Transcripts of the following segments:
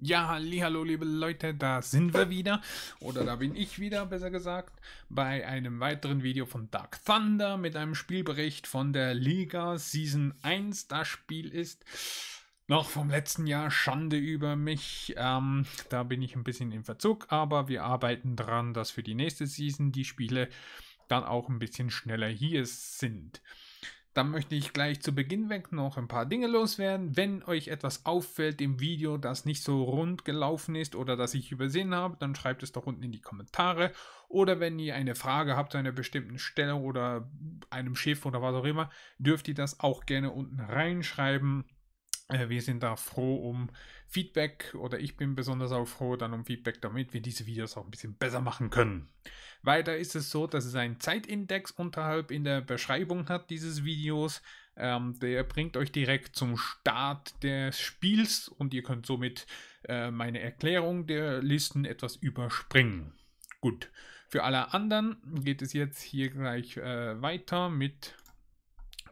Ja, hallo liebe Leute, da sind wir wieder oder da bin ich wieder, besser gesagt, bei einem weiteren Video von Dark Thunder mit einem Spielbericht von der Liga Season 1. Das Spiel ist noch vom letzten Jahr Schande über mich. Ähm, da bin ich ein bisschen im Verzug, aber wir arbeiten dran, dass für die nächste Season die Spiele dann auch ein bisschen schneller hier sind. Dann möchte ich gleich zu Beginn weg noch ein paar Dinge loswerden. Wenn euch etwas auffällt im Video, das nicht so rund gelaufen ist oder das ich übersehen habe, dann schreibt es doch unten in die Kommentare. Oder wenn ihr eine Frage habt zu einer bestimmten Stelle oder einem Schiff oder was auch immer, dürft ihr das auch gerne unten reinschreiben. Äh, wir sind da froh um Feedback oder ich bin besonders auch froh dann um Feedback, damit wir diese Videos auch ein bisschen besser machen können. Weiter ist es so, dass es einen Zeitindex unterhalb in der Beschreibung hat dieses Videos. Ähm, der bringt euch direkt zum Start des Spiels und ihr könnt somit äh, meine Erklärung der Listen etwas überspringen. Gut, für alle anderen geht es jetzt hier gleich äh, weiter mit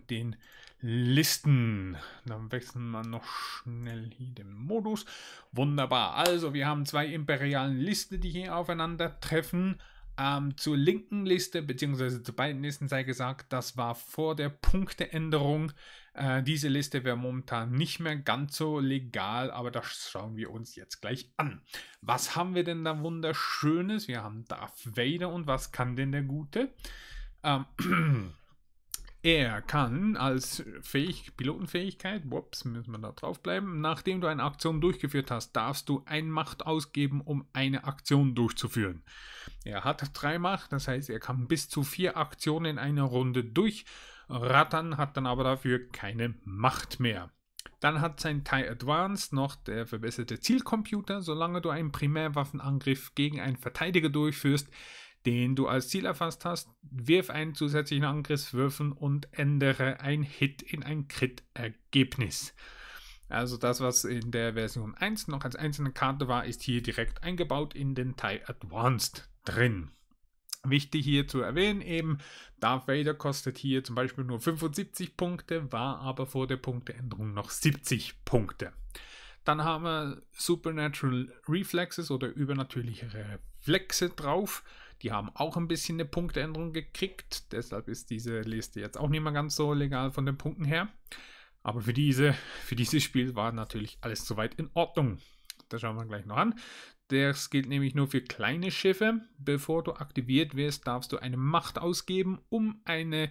den Listen. Dann wechseln wir noch schnell hier den Modus. Wunderbar. Also wir haben zwei imperialen Listen, die hier aufeinandertreffen. Ähm, zur linken Liste, beziehungsweise zu beiden Listen sei gesagt, das war vor der Punkteänderung. Äh, diese Liste wäre momentan nicht mehr ganz so legal, aber das schauen wir uns jetzt gleich an. Was haben wir denn da Wunderschönes? Wir haben Darth Vader und was kann denn der Gute? Ähm, Er kann als Fähig Pilotenfähigkeit, whoops, müssen wir da draufbleiben, nachdem du eine Aktion durchgeführt hast, darfst du ein Macht ausgeben, um eine Aktion durchzuführen. Er hat drei Macht, das heißt, er kann bis zu vier Aktionen in einer Runde durchrattern, hat dann aber dafür keine Macht mehr. Dann hat sein TIE Advanced noch der verbesserte Zielcomputer. Solange du einen Primärwaffenangriff gegen einen Verteidiger durchführst, den du als Ziel erfasst hast, wirf einen zusätzlichen Angriffswürfen und ändere ein Hit in ein Crit-Ergebnis. Also das, was in der Version 1 noch als einzelne Karte war, ist hier direkt eingebaut in den Teil Advanced drin. Wichtig hier zu erwähnen eben, Darth Vader kostet hier zum Beispiel nur 75 Punkte, war aber vor der Punkteänderung noch 70 Punkte. Dann haben wir Supernatural Reflexes oder übernatürliche Reflexe drauf. Die haben auch ein bisschen eine Punkteänderung gekriegt. Deshalb ist diese Liste jetzt auch nicht mehr ganz so legal von den Punkten her. Aber für, diese, für dieses Spiel war natürlich alles soweit in Ordnung. Das schauen wir gleich noch an. Das gilt nämlich nur für kleine Schiffe. Bevor du aktiviert wirst, darfst du eine Macht ausgeben, um eine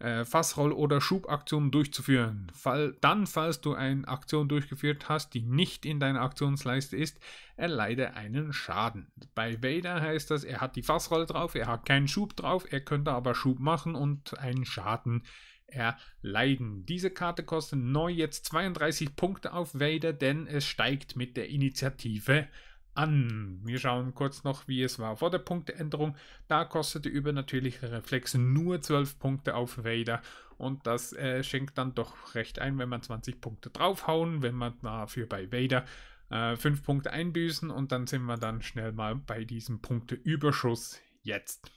äh, Fassroll- oder Schubaktion durchzuführen. Fall, dann, falls du eine Aktion durchgeführt hast, die nicht in deiner Aktionsleiste ist, erleide einen Schaden. Bei Vader heißt das, er hat die Fassrolle drauf, er hat keinen Schub drauf, er könnte aber Schub machen und einen Schaden erleiden. Diese Karte kostet neu jetzt 32 Punkte auf Vader, denn es steigt mit der Initiative an. Wir schauen kurz noch, wie es war vor der Punkteänderung. Da kostete übernatürliche Reflex nur 12 Punkte auf Vader und das äh, schenkt dann doch recht ein, wenn man 20 Punkte draufhauen, wenn man dafür bei Vader äh, 5 Punkte einbüßen und dann sind wir dann schnell mal bei diesem Punkteüberschuss jetzt.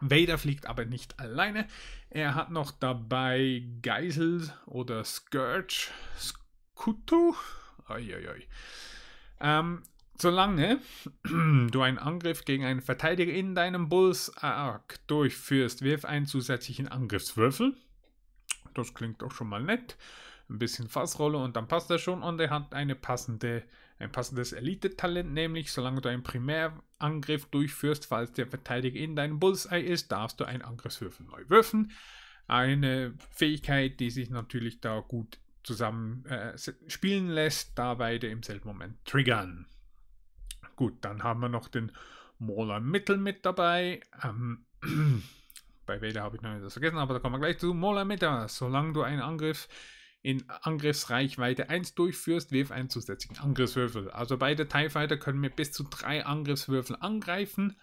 Vader fliegt aber nicht alleine. Er hat noch dabei Geisel oder Scourge, Skutu. Ähm, Solange du einen Angriff gegen einen Verteidiger in deinem Bulls Arc durchführst, wirf einen zusätzlichen Angriffswürfel. Das klingt doch schon mal nett. Ein bisschen Fassrolle und dann passt er schon. Und er hat eine passende, ein passendes Elite-Talent, nämlich solange du einen Primärangriff durchführst, falls der Verteidiger in deinem Bullseye ist, darfst du einen Angriffswürfel neu würfen. Eine Fähigkeit, die sich natürlich da gut zusammen äh, spielen lässt, da beide im selben Moment triggern. Gut, dann haben wir noch den Mola Mittel mit dabei. Ähm, bei Vader habe ich noch etwas vergessen, aber da kommen wir gleich zu. Mola Mittel, solange du einen Angriff in Angriffsreichweite 1 durchführst, wirf einen zusätzlichen Angriffswürfel. Also beide TIE Fighter können mit bis zu drei Angriffswürfel angreifen.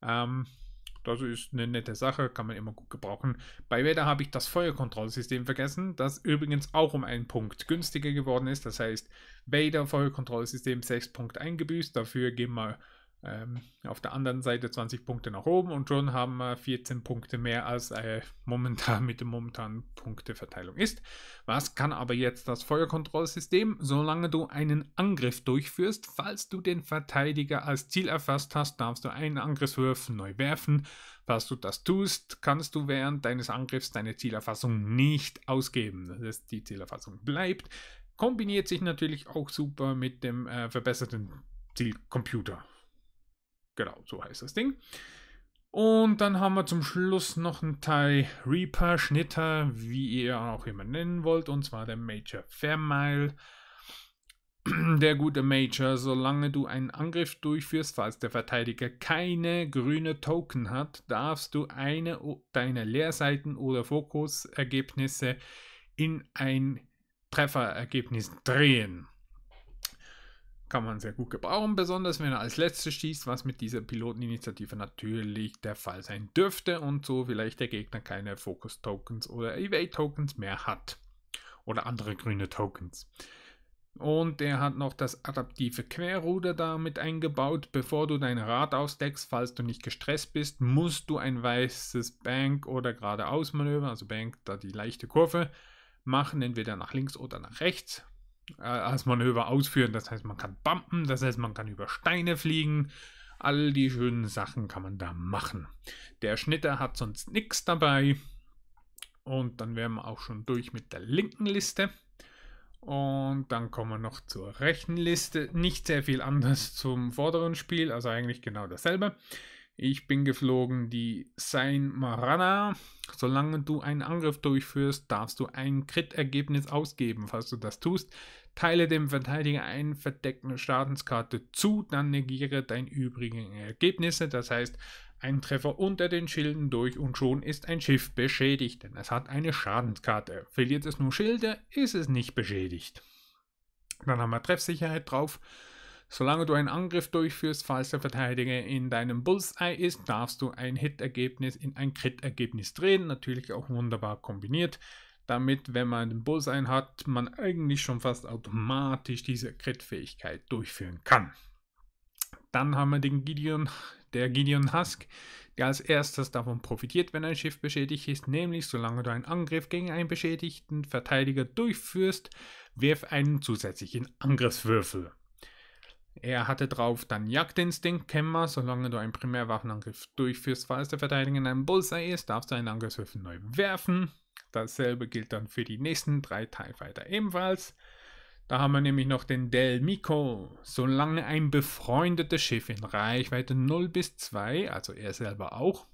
Ähm, also ist eine nette Sache, kann man immer gut gebrauchen. Bei Vader habe ich das Feuerkontrollsystem vergessen, das übrigens auch um einen Punkt günstiger geworden ist. Das heißt, Vader Feuerkontrollsystem 6 Punkte eingebüßt, dafür gehen wir ähm, auf der anderen Seite 20 Punkte nach oben und schon haben wir 14 Punkte mehr als äh, momentan mit der momentanen Punkteverteilung ist. Was kann aber jetzt das Feuerkontrollsystem? Solange du einen Angriff durchführst, falls du den Verteidiger als Ziel erfasst hast, darfst du einen Angriffswurf neu werfen. Falls du das tust, kannst du während deines Angriffs deine Zielerfassung nicht ausgeben. Das heißt, die Zielerfassung bleibt. Kombiniert sich natürlich auch super mit dem äh, verbesserten Zielcomputer. Genau, so heißt das Ding. Und dann haben wir zum Schluss noch einen Teil Reaper, Schnitter, wie ihr auch immer nennen wollt, und zwar der Major Fairmile. Der gute Major, solange du einen Angriff durchführst, falls der Verteidiger keine grüne Token hat, darfst du eine deiner Leerseiten oder Fokusergebnisse in ein Trefferergebnis drehen kann man sehr gut gebrauchen, besonders wenn er als letztes schießt, was mit dieser Piloteninitiative natürlich der Fall sein dürfte und so vielleicht der Gegner keine Focus-Tokens oder Evade-Tokens mehr hat. Oder andere grüne Tokens. Und er hat noch das adaptive Querruder damit eingebaut. Bevor du dein Rad ausdeckst, falls du nicht gestresst bist, musst du ein weißes Bank- oder geradeaus Manöver, also Bank, da die leichte Kurve, machen, entweder nach links oder nach rechts. Äh, als Manöver ausführen. Das heißt, man kann bumpen, das heißt, man kann über Steine fliegen. All die schönen Sachen kann man da machen. Der Schnitter hat sonst nichts dabei. Und dann wären wir auch schon durch mit der linken Liste. Und dann kommen wir noch zur rechten Liste. Nicht sehr viel anders zum vorderen Spiel, also eigentlich genau dasselbe. Ich bin geflogen die Sein Marana. Solange du einen Angriff durchführst, darfst du ein Crit-Ergebnis ausgeben. Falls du das tust, teile dem Verteidiger eine verdeckte Schadenskarte zu, dann negiere deine übrigen Ergebnisse. Das heißt, ein Treffer unter den Schilden durch und schon ist ein Schiff beschädigt, denn es hat eine Schadenskarte. Verliert es nur Schilde, ist es nicht beschädigt. Dann haben wir Treffsicherheit drauf Solange du einen Angriff durchführst, falls der Verteidiger in deinem Bullseye ist, darfst du ein Hit-Ergebnis in ein Crit-Ergebnis drehen. Natürlich auch wunderbar kombiniert. Damit, wenn man den Bullseye hat, man eigentlich schon fast automatisch diese Crit-Fähigkeit durchführen kann. Dann haben wir den Gideon, der Gideon Husk, der als erstes davon profitiert, wenn ein Schiff beschädigt ist, nämlich solange du einen Angriff gegen einen beschädigten Verteidiger durchführst, wirf einen zusätzlichen Angriffswürfel. Er hatte drauf dann Jagdinstinkt, kennen solange du einen Primärwaffenangriff durchführst, falls der Verteidiger in einem Bullseye ist, darfst du einen Angriffswürfel neu werfen. Dasselbe gilt dann für die nächsten drei TIE Fighter ebenfalls. Da haben wir nämlich noch den Del Mico. Solange ein befreundetes Schiff in Reichweite 0 bis 2, also er selber auch,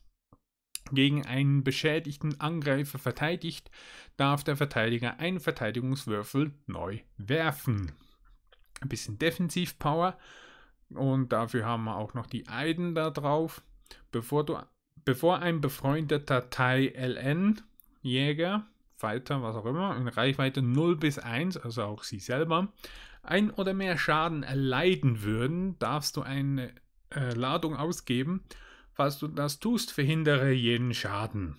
gegen einen beschädigten Angreifer verteidigt, darf der Verteidiger einen Verteidigungswürfel neu werfen ein bisschen Defensivpower. Und dafür haben wir auch noch die Eiden da drauf. Bevor, du, bevor ein befreundeter Thai LN, Jäger, Fighter, was auch immer, in Reichweite 0 bis 1, also auch sie selber, ein oder mehr Schaden erleiden würden, darfst du eine äh, Ladung ausgeben. Falls du das tust, verhindere jeden Schaden.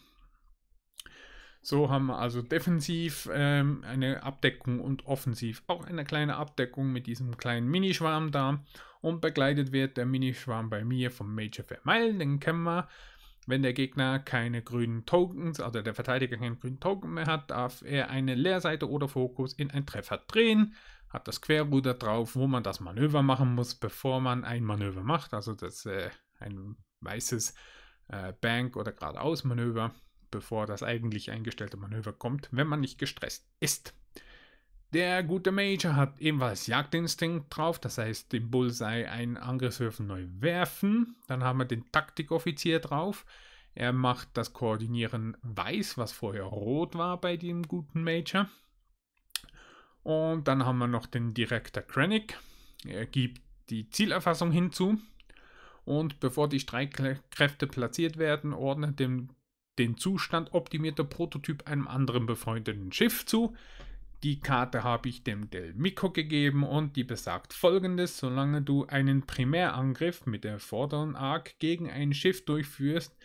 So haben wir also defensiv ähm, eine Abdeckung und offensiv auch eine kleine Abdeckung mit diesem kleinen Minischwarm da. Und begleitet wird der Minischwarm bei mir vom Major Vermeilen. Den kennen wir. Wenn der Gegner keine grünen Tokens, also der Verteidiger keinen grünen Token mehr hat, darf er eine Leerseite oder Fokus in einen Treffer drehen. Hat das Querruder drauf, wo man das Manöver machen muss, bevor man ein Manöver macht. Also das äh, ein weißes äh, Bank- oder geradeaus-Manöver bevor das eigentlich eingestellte Manöver kommt, wenn man nicht gestresst ist. Der gute Major hat ebenfalls Jagdinstinkt drauf, das heißt, den Bullseye einen Angriffswürfen neu werfen. Dann haben wir den Taktikoffizier drauf. Er macht das Koordinieren weiß, was vorher rot war bei dem guten Major. Und dann haben wir noch den Direktor Krennic. Er gibt die Zielerfassung hinzu. Und bevor die Streitkräfte platziert werden, ordnet dem den Zustand optimierter Prototyp einem anderen befreundeten Schiff zu. Die Karte habe ich dem Del Mico gegeben und die besagt folgendes: Solange du einen Primärangriff mit der vorderen Arc gegen ein Schiff durchführst,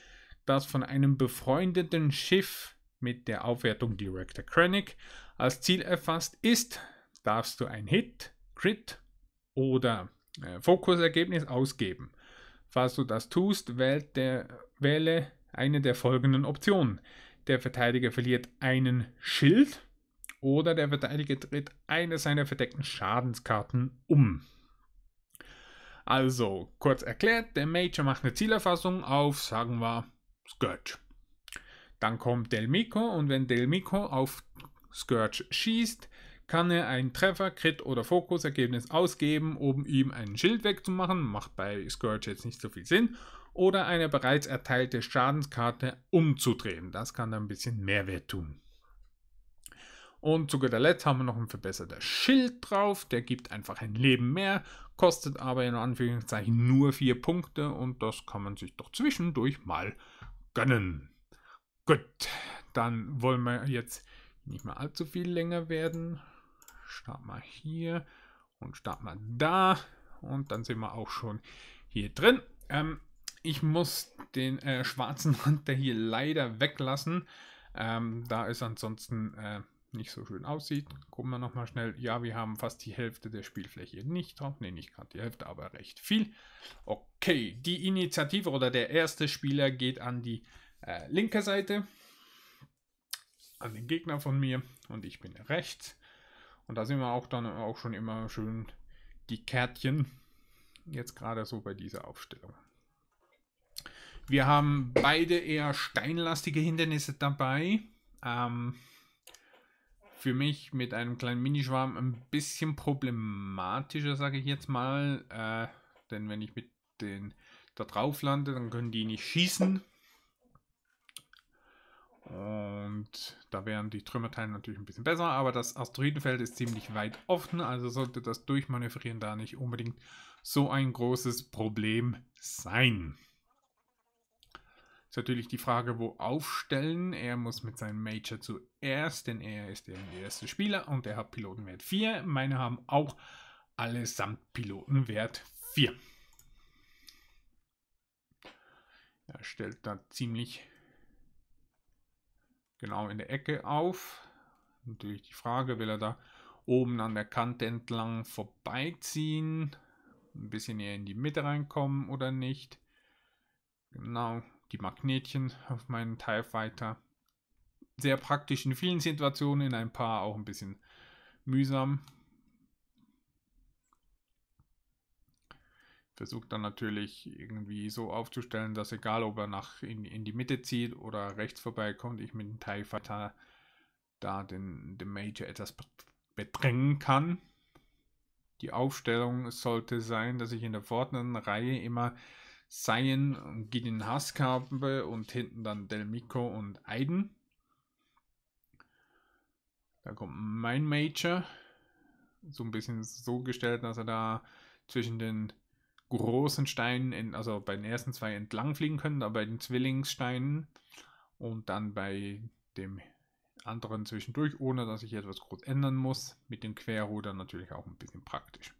das von einem befreundeten Schiff mit der Aufwertung Director Krennic als Ziel erfasst ist, darfst du ein Hit, Crit oder äh, Fokusergebnis ausgeben. Falls du das tust, wählt der, wähle eine der folgenden Optionen. Der Verteidiger verliert einen Schild oder der Verteidiger tritt eine seiner verdeckten Schadenskarten um. Also, kurz erklärt, der Major macht eine Zielerfassung auf, sagen wir, Scourge. Dann kommt Delmico und wenn Delmico auf Scourge schießt, kann er einen Treffer, Crit oder Fokusergebnis ausgeben, um ihm ein Schild wegzumachen. Macht bei Scourge jetzt nicht so viel Sinn oder eine bereits erteilte Schadenskarte umzudrehen. Das kann dann ein bisschen Mehrwert tun. Und zu guter Letzt haben wir noch ein verbesserter Schild drauf. Der gibt einfach ein Leben mehr, kostet aber in Anführungszeichen nur 4 Punkte und das kann man sich doch zwischendurch mal gönnen. Gut, dann wollen wir jetzt nicht mehr allzu viel länger werden. Start mal hier und start mal da und dann sind wir auch schon hier drin. Ähm, ich muss den äh, schwarzen Hunter hier leider weglassen, ähm, da es ansonsten äh, nicht so schön aussieht. Gucken wir nochmal schnell. Ja, wir haben fast die Hälfte der Spielfläche nicht drauf. Ne, nicht gerade die Hälfte, aber recht viel. Okay, die Initiative oder der erste Spieler geht an die äh, linke Seite, an den Gegner von mir und ich bin rechts. Und da sehen wir auch dann auch schon immer schön die Kärtchen. Jetzt gerade so bei dieser Aufstellung. Wir haben beide eher steinlastige Hindernisse dabei. Ähm, für mich mit einem kleinen Minischwarm ein bisschen problematischer, sage ich jetzt mal. Äh, denn wenn ich mit den da drauf lande, dann können die nicht schießen. Und da wären die Trümmerteile natürlich ein bisschen besser, aber das Asteroidenfeld ist ziemlich weit offen, also sollte das Durchmanövrieren da nicht unbedingt so ein großes Problem sein. Ist natürlich die Frage, wo aufstellen. Er muss mit seinem Major zuerst, denn er ist der erste Spieler und er hat Pilotenwert 4. Meine haben auch allesamt Pilotenwert 4. Er stellt da ziemlich genau in der Ecke auf. Natürlich die Frage, will er da oben an der Kante entlang vorbeiziehen, ein bisschen eher in die Mitte reinkommen oder nicht. Genau, die Magnetchen auf meinen TIE Fighter. Sehr praktisch in vielen Situationen, in ein paar auch ein bisschen mühsam. Versucht dann natürlich irgendwie so aufzustellen, dass egal ob er nach in, in die Mitte zieht oder rechts vorbeikommt, ich mit dem TIE Fighter da den, den Major etwas bedrängen kann. Die Aufstellung sollte sein, dass ich in der vorderen Reihe immer Seien und Gideon Haskabel und hinten dann Del Mico und Aiden. Da kommt mein Major. So ein bisschen so gestellt, dass er da zwischen den großen Steinen, in, also bei den ersten zwei entlang fliegen können, aber bei den Zwillingssteinen und dann bei dem anderen zwischendurch, ohne dass ich etwas groß ändern muss. Mit dem Querruder natürlich auch ein bisschen praktisch.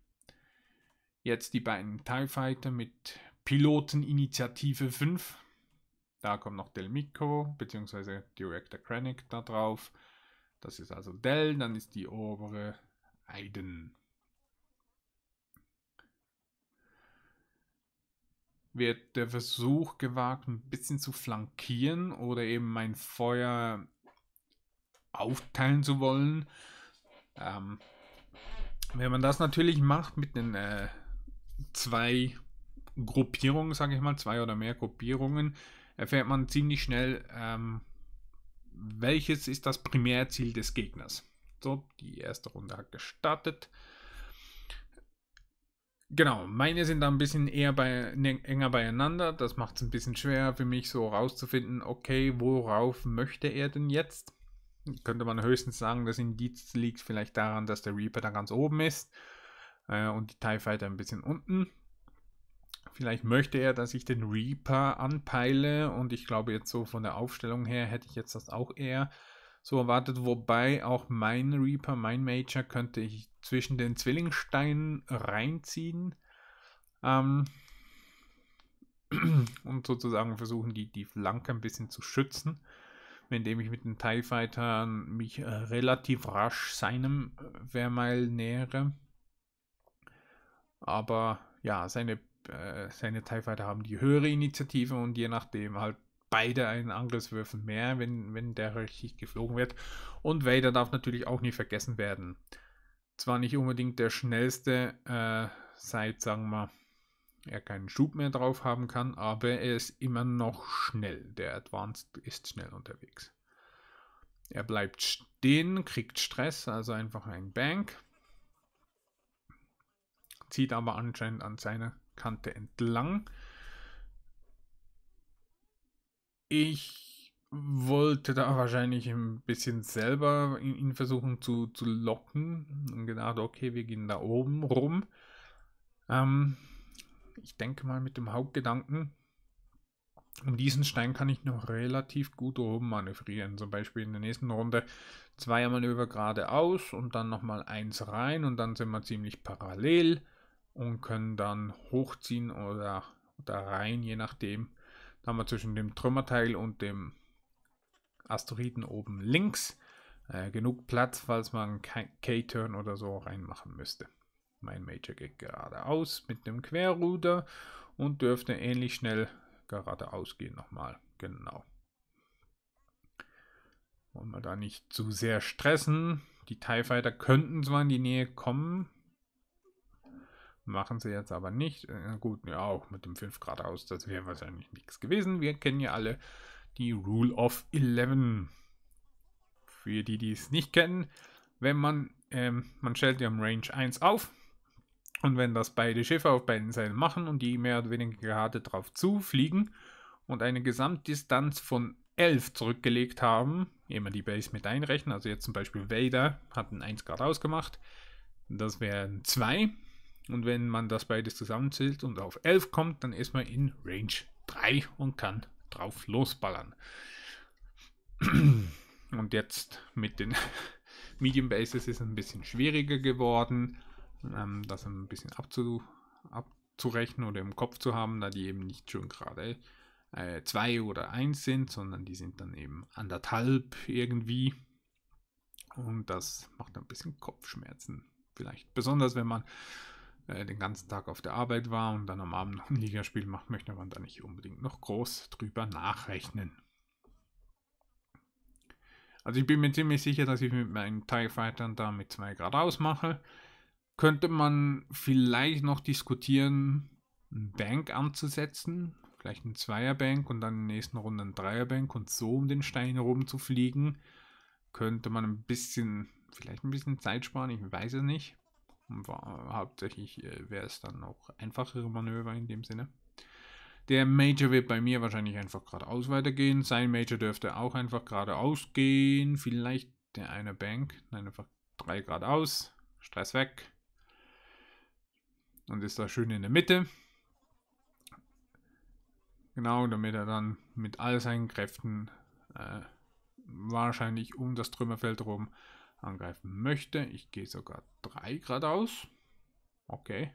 Jetzt die beiden TIE Fighter mit Piloteninitiative 5. Da kommt noch Del Mico bzw. Director Krennic da drauf. Das ist also Del, dann ist die obere Aiden. Wird der Versuch gewagt, ein bisschen zu flankieren oder eben mein Feuer aufteilen zu wollen. Ähm, wenn man das natürlich macht mit den äh, zwei Gruppierungen, sage ich mal, zwei oder mehr Gruppierungen, erfährt man ziemlich schnell, ähm, welches ist das Primärziel des Gegners. So, die erste Runde hat gestartet. Genau, meine sind da ein bisschen eher bei, ne, enger beieinander. Das macht es ein bisschen schwer für mich, so rauszufinden, okay, worauf möchte er denn jetzt? Könnte man höchstens sagen, das Indiz liegt vielleicht daran, dass der Reaper da ganz oben ist äh, und die TIE Fighter ein bisschen unten. Vielleicht möchte er, dass ich den Reaper anpeile und ich glaube jetzt so von der Aufstellung her hätte ich jetzt das auch eher so erwartet, wobei auch mein Reaper, mein Major könnte ich zwischen den Zwillingsteinen reinziehen ähm, und sozusagen versuchen, die, die Flanke ein bisschen zu schützen, indem ich mit den TIE Fightern mich äh, relativ rasch seinem äh, Wehrmeil nähere. Aber ja, seine äh, seine TIE Fighter haben die höhere Initiative und je nachdem halt beide einen Angriffswürfel mehr, wenn, wenn der richtig geflogen wird. Und Vader darf natürlich auch nicht vergessen werden. Zwar nicht unbedingt der schnellste, äh, seit, sagen wir, er keinen Schub mehr drauf haben kann, aber er ist immer noch schnell. Der Advanced ist schnell unterwegs. Er bleibt stehen, kriegt Stress, also einfach ein Bank. Zieht aber anscheinend an seiner Kante entlang. Ich wollte da wahrscheinlich ein bisschen selber ihn versuchen zu, zu locken und gedacht, okay, wir gehen da oben rum. Ähm, ich denke mal mit dem Hauptgedanken, um diesen Stein kann ich noch relativ gut oben manövrieren. Zum Beispiel in der nächsten Runde zweier Manöver geradeaus und dann nochmal eins rein und dann sind wir ziemlich parallel und können dann hochziehen oder, oder rein, je nachdem. Dann haben wir zwischen dem Trümmerteil und dem Asteroiden oben links äh, genug Platz, falls man K-Turn oder so reinmachen müsste. Mein Major geht geradeaus mit dem Querruder und dürfte ähnlich schnell geradeaus gehen nochmal. Genau. Wollen wir da nicht zu sehr stressen. Die TIE Fighter könnten zwar in die Nähe kommen, Machen sie jetzt aber nicht. Äh, gut, ja, auch mit dem 5 Grad aus, das wäre wahrscheinlich nichts gewesen. Wir kennen ja alle die Rule of 11. Für die, die es nicht kennen, wenn man, ähm, man stellt ja im Range 1 auf und wenn das beide Schiffe auf beiden Seiten machen und die mehr oder weniger gerade drauf zufliegen und eine Gesamtdistanz von 11 zurückgelegt haben, immer die Base mit einrechnen, also jetzt zum Beispiel Vader hat ein 1 Grad ausgemacht, das wären 2 und wenn man das beides zusammenzählt und auf 11 kommt, dann ist man in Range 3 und kann drauf losballern. Und jetzt mit den Medium Bases ist es ein bisschen schwieriger geworden, ähm, das ein bisschen abzu, abzurechnen oder im Kopf zu haben, da die eben nicht schon gerade 2 äh, oder 1 sind, sondern die sind dann eben anderthalb irgendwie. Und das macht ein bisschen Kopfschmerzen. Vielleicht besonders, wenn man äh, den ganzen Tag auf der Arbeit war und dann am Abend noch ein Ligaspiel macht, möchte man da nicht unbedingt noch groß drüber nachrechnen. Also ich bin mir ziemlich sicher, dass ich mit meinen TIE Fightern da mit 2 Grad ausmache. Könnte man vielleicht noch diskutieren, ein Bank anzusetzen, vielleicht ein Zweierbank und dann in der nächsten Runde ein Dreierbank und so um den Stein herum zu fliegen. könnte man ein bisschen, vielleicht ein bisschen Zeit sparen, ich weiß es nicht hauptsächlich äh, wäre es dann noch einfachere Manöver in dem Sinne. Der Major wird bei mir wahrscheinlich einfach geradeaus weitergehen. Sein Major dürfte auch einfach geradeaus gehen. Vielleicht der eine Bank. Nein, einfach drei geradeaus. Stress weg. Und ist da schön in der Mitte. Genau, damit er dann mit all seinen Kräften äh, wahrscheinlich um das Trümmerfeld rum angreifen möchte. Ich gehe sogar 3 geradeaus. Okay.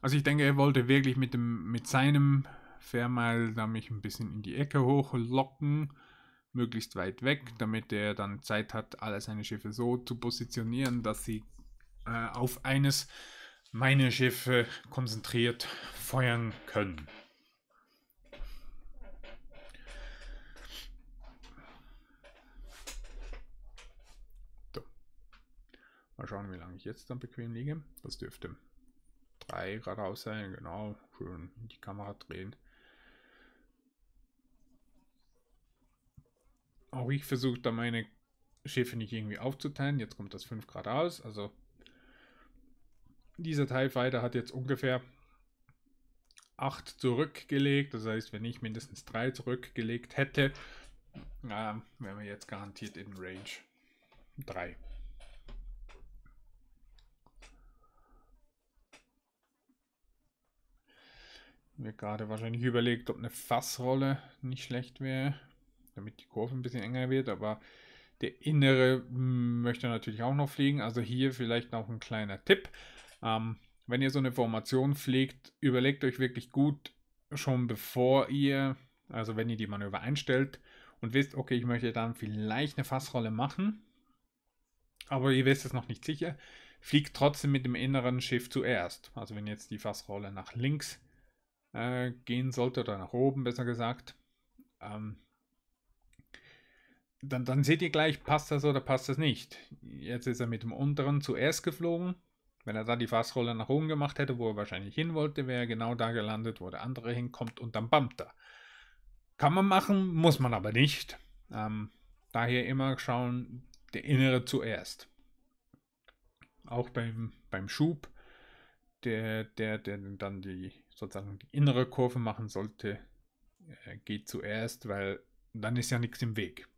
Also ich denke, er wollte wirklich mit, dem, mit seinem Fairmile da mich ein bisschen in die Ecke hochlocken, möglichst weit weg, damit er dann Zeit hat, alle seine Schiffe so zu positionieren, dass sie äh, auf eines meiner Schiffe konzentriert feuern können. Mal schauen, wie lange ich jetzt dann bequem liege. Das dürfte 3 Grad aus sein, genau. Schön in die Kamera drehen. Auch ich versuche da meine Schiffe nicht irgendwie aufzuteilen. Jetzt kommt das 5 Grad aus. Also dieser TIE Fighter hat jetzt ungefähr 8 zurückgelegt. Das heißt, wenn ich mindestens 3 zurückgelegt hätte, äh, wären wir jetzt garantiert in Range 3. Mir gerade wahrscheinlich überlegt, ob eine Fassrolle nicht schlecht wäre, damit die Kurve ein bisschen enger wird, aber der Innere möchte natürlich auch noch fliegen. Also hier vielleicht noch ein kleiner Tipp. Ähm, wenn ihr so eine Formation fliegt, überlegt euch wirklich gut schon bevor ihr, also wenn ihr die Manöver einstellt und wisst, okay, ich möchte dann vielleicht eine Fassrolle machen, aber ihr wisst es noch nicht sicher, fliegt trotzdem mit dem inneren Schiff zuerst. Also wenn jetzt die Fassrolle nach links äh, gehen sollte oder nach oben besser gesagt, ähm, dann, dann seht ihr gleich, passt das oder passt das nicht. Jetzt ist er mit dem unteren zuerst geflogen. Wenn er da die Fassrolle nach oben gemacht hätte, wo er wahrscheinlich hin wollte, wäre er genau da gelandet, wo der andere hinkommt und dann bammt er. Kann man machen, muss man aber nicht. Ähm, daher immer schauen, der innere zuerst. Auch beim, beim Schub, der, der, der dann die sozusagen die innere Kurve machen sollte, äh, geht zuerst, weil dann ist ja nichts im Weg.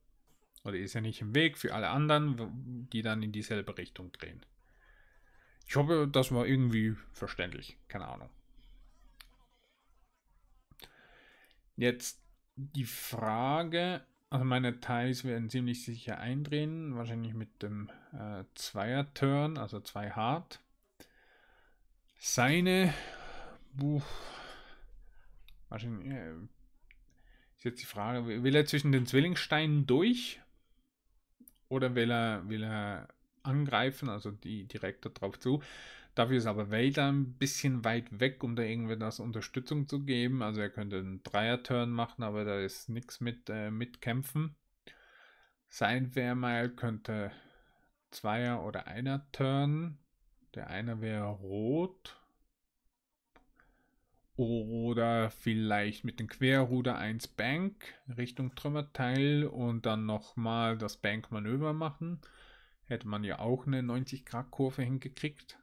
Oder ist ja nicht im Weg für alle anderen, die dann in dieselbe Richtung drehen. Ich hoffe, das war irgendwie verständlich. Keine Ahnung. Jetzt die Frage, also meine Teils werden ziemlich sicher eindrehen, wahrscheinlich mit dem äh, Zweier-Turn, also zwei Hard. Seine Buch. Wahrscheinlich. Äh, ist jetzt die Frage, will er zwischen den Zwillingssteinen durch? Oder will er, will er angreifen, also die direkt darauf zu? Dafür ist aber Vader ein bisschen weit weg, um da irgendwie das Unterstützung zu geben. Also er könnte einen Dreier-Turn machen, aber da ist nichts mit, äh, mit Kämpfen. Sein Wehrmal könnte Zweier- oder Einer-Turn. Der eine wäre rot. Oder vielleicht mit dem Querruder 1 Bank Richtung Trümmerteil und dann nochmal das Bankmanöver machen. Hätte man ja auch eine 90-Grad-Kurve hingekriegt.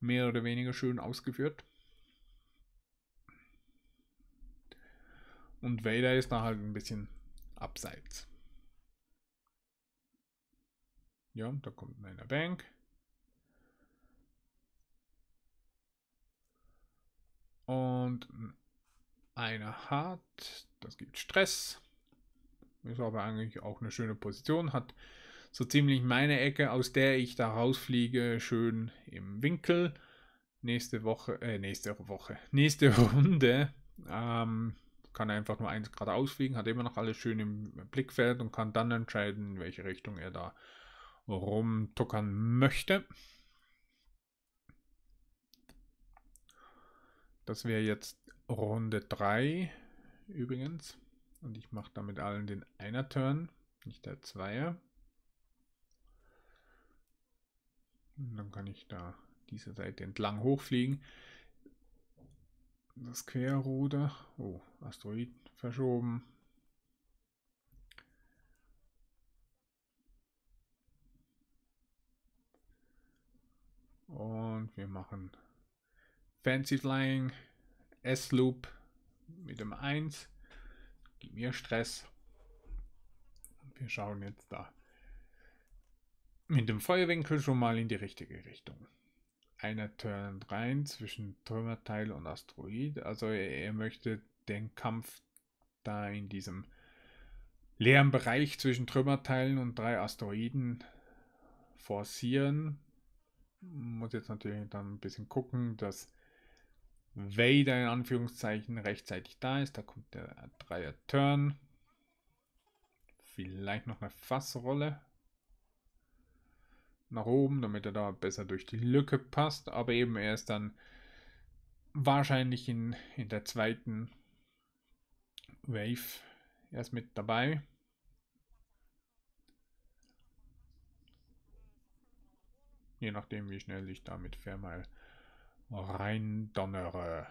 Mehr oder weniger schön ausgeführt. Und Vader ist da halt ein bisschen abseits. Ja, da kommt einer Bank. Und eine hat, das gibt Stress. Ist aber eigentlich auch eine schöne Position. Hat so ziemlich meine Ecke, aus der ich da rausfliege, schön im Winkel. Nächste Woche, äh, nächste Woche, nächste Runde ähm, kann einfach nur eins gerade ausfliegen, hat immer noch alles schön im Blickfeld und kann dann entscheiden, in welche Richtung er da rumtuckern möchte. Das wäre jetzt Runde 3 übrigens. Und ich mache damit allen den Einer-Turn, nicht der Zweier. Und dann kann ich da diese Seite entlang hochfliegen. Das Querruder. Oh, Asteroid verschoben. Und wir machen Fancy Flying, S-Loop mit dem 1. Gib mir Stress. wir schauen jetzt da mit dem Feuerwinkel schon mal in die richtige Richtung. Einer Turn rein zwischen Trümmerteil und Asteroid. Also er, er möchte den Kampf da in diesem leeren Bereich zwischen Trümmerteilen und drei Asteroiden forcieren. Muss jetzt natürlich dann ein bisschen gucken, dass Vader in Anführungszeichen rechtzeitig da ist. Da kommt der Dreier-Turn. Vielleicht noch eine Fassrolle nach oben, damit er da besser durch die Lücke passt. Aber eben er ist dann wahrscheinlich in, in der zweiten Wave erst mit dabei. Je nachdem, wie schnell ich damit Fermal reindonnere.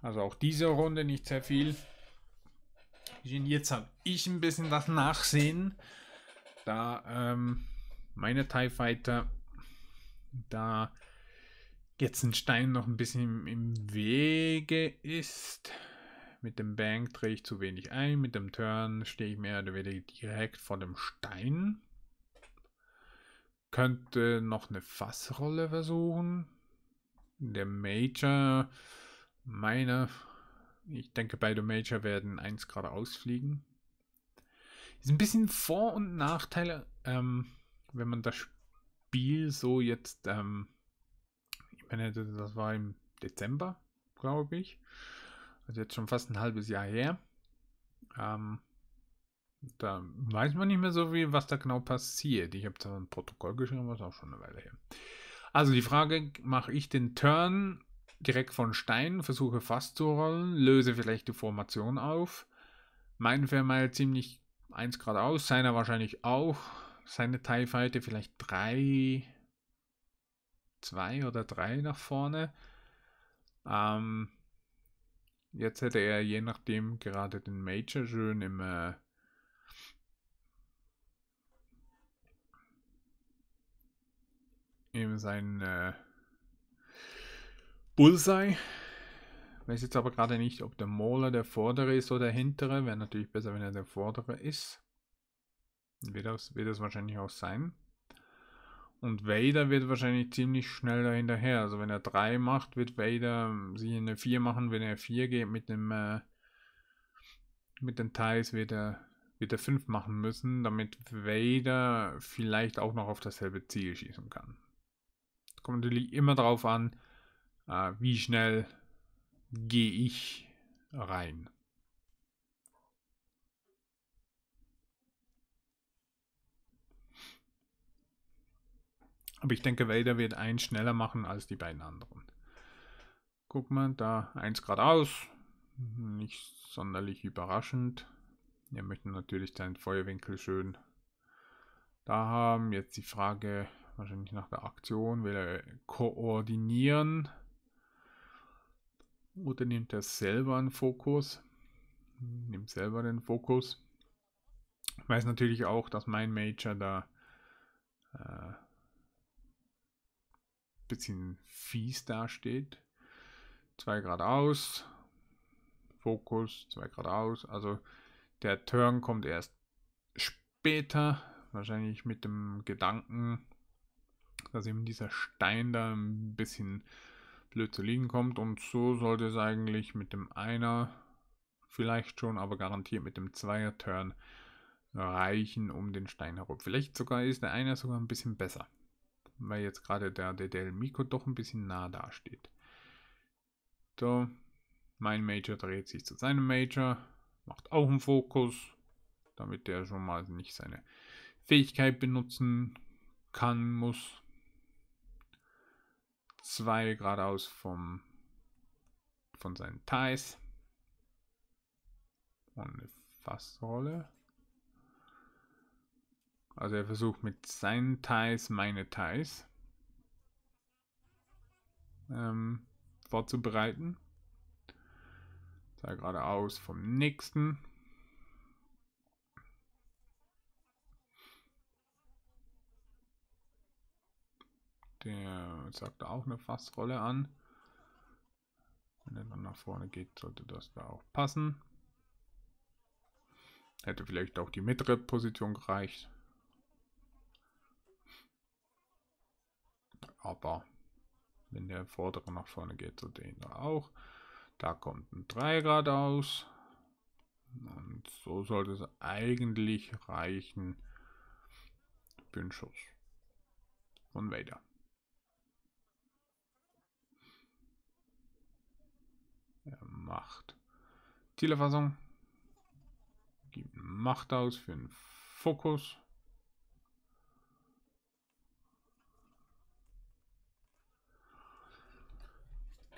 Also auch diese Runde nicht sehr viel. Jetzt habe ich ein bisschen das Nachsehen, da ähm, meine TIE Fighter da jetzt ein Stein noch ein bisschen im Wege ist. Mit dem Bank drehe ich zu wenig ein. Mit dem Turn stehe ich mehr oder weniger direkt vor dem Stein. Könnte noch eine Fassrolle versuchen. Der Major, meine, ich denke beide Major werden 1 gerade ausfliegen. Ist ein bisschen Vor- und Nachteile, ähm, wenn man das Spiel so jetzt, ähm, ich meine, das war im Dezember, glaube ich also jetzt schon fast ein halbes Jahr her. Ähm, da weiß man nicht mehr so viel, was da genau passiert. Ich habe da ein Protokoll geschrieben, was auch schon eine Weile her. Also die Frage, mache ich den Turn direkt von Stein, versuche fast zu rollen, löse vielleicht die Formation auf. Mein Vermeil ziemlich 1 geradeaus, seiner wahrscheinlich auch. Seine TIE vielleicht drei, zwei oder drei nach vorne. Ähm, Jetzt hätte er je nachdem gerade den Major schön im äh, eben sein äh, Bullseye. Weiß jetzt aber gerade nicht, ob der Mauler der vordere ist oder der hintere. Wäre natürlich besser, wenn er der vordere ist. Wird das, wird das wahrscheinlich auch sein. Und Vader wird wahrscheinlich ziemlich schnell dahinterher. Also wenn er 3 macht, wird Vader ähm, sich eine 4 machen. Wenn er 4 geht mit dem äh, mit den Thais wird er wird er 5 machen müssen, damit Vader vielleicht auch noch auf dasselbe Ziel schießen kann. Das kommt natürlich immer darauf an, äh, wie schnell gehe ich rein. Aber ich denke, Vader wird einen schneller machen als die beiden anderen. Guck mal, da eins aus. Nicht sonderlich überraschend. Wir möchten natürlich seinen Feuerwinkel schön da haben. Jetzt die Frage wahrscheinlich nach der Aktion. Will er koordinieren? Oder nimmt er selber einen Fokus? Nimmt selber den Fokus. Ich weiß natürlich auch, dass mein Major da äh, bisschen fies dasteht. Zwei Grad aus, Fokus, zwei Grad aus. Also der Turn kommt erst später, wahrscheinlich mit dem Gedanken, dass eben dieser Stein da ein bisschen blöd zu liegen kommt. Und so sollte es eigentlich mit dem Einer vielleicht schon, aber garantiert mit dem Zweier-Turn reichen um den Stein herum. Vielleicht sogar ist der Einer sogar ein bisschen besser weil jetzt gerade der, DDL Del doch ein bisschen nah dasteht. So, mein Major dreht sich zu seinem Major, macht auch einen Fokus, damit der schon mal nicht seine Fähigkeit benutzen kann, muss. Zwei geradeaus vom, von seinen Thais. Und eine Fassrolle. Also er versucht mit seinen Teils meine Teils ähm, vorzubereiten. Sah geradeaus vom nächsten. Der sagt auch eine Fassrolle an. Wenn er dann nach vorne geht, sollte das da auch passen. Hätte vielleicht auch die mittlere Position gereicht. aber wenn der vordere nach vorne geht, so den auch. Da kommt ein 3 Grad aus. Und so sollte es eigentlich reichen Bündschuss. den Schuss von Vader. Er macht Zielerfassung. Gibt Macht aus für den Fokus.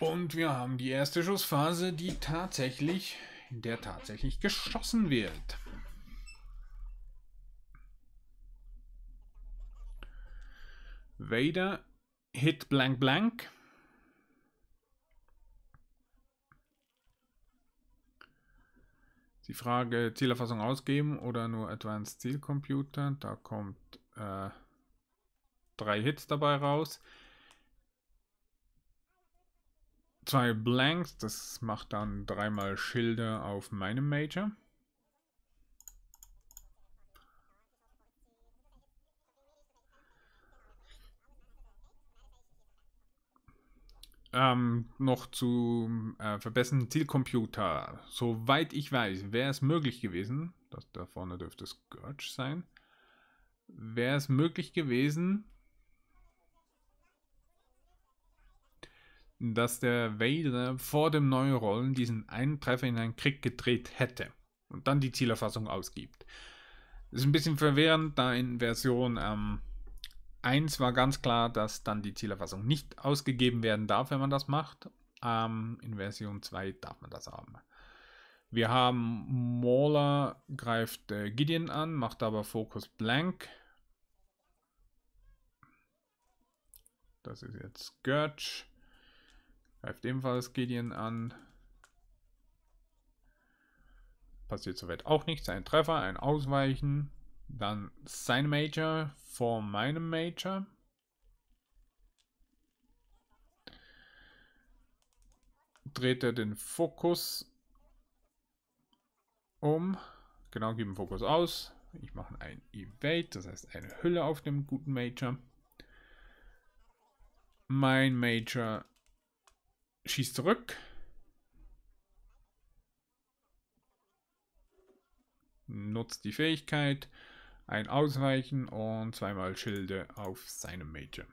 Und wir haben die erste Schussphase, die tatsächlich, in der tatsächlich geschossen wird. Vader hit blank blank. Die Frage Zielerfassung ausgeben oder nur Advanced Zielcomputer. Da kommt äh, drei Hits dabei raus. zwei Blanks. Das macht dann dreimal Schilde auf meinem Major. Ähm, noch zum äh, verbesserten Zielcomputer. Soweit ich weiß, wäre es möglich gewesen, dass da vorne dürfte es Gurge sein, wäre es möglich gewesen, dass der Vader vor dem Neurollen diesen einen Treffer in einen Krieg gedreht hätte und dann die Zielerfassung ausgibt. Das ist ein bisschen verwirrend, da in Version ähm, 1 war ganz klar, dass dann die Zielerfassung nicht ausgegeben werden darf, wenn man das macht. Ähm, in Version 2 darf man das haben. Wir haben Mauler greift äh, Gideon an, macht aber Focus Blank. Das ist jetzt Gurch. Greift ebenfalls Gideon an. Passiert soweit auch nichts. Ein Treffer, ein Ausweichen. Dann sein Major vor meinem Major. Dreht er den Fokus um. Genau, geben Fokus aus. Ich mache ein Evade, das heißt eine Hülle auf dem guten Major. Mein Major schießt zurück. Nutzt die Fähigkeit. Ein Ausweichen und zweimal Schilde auf seinem Major.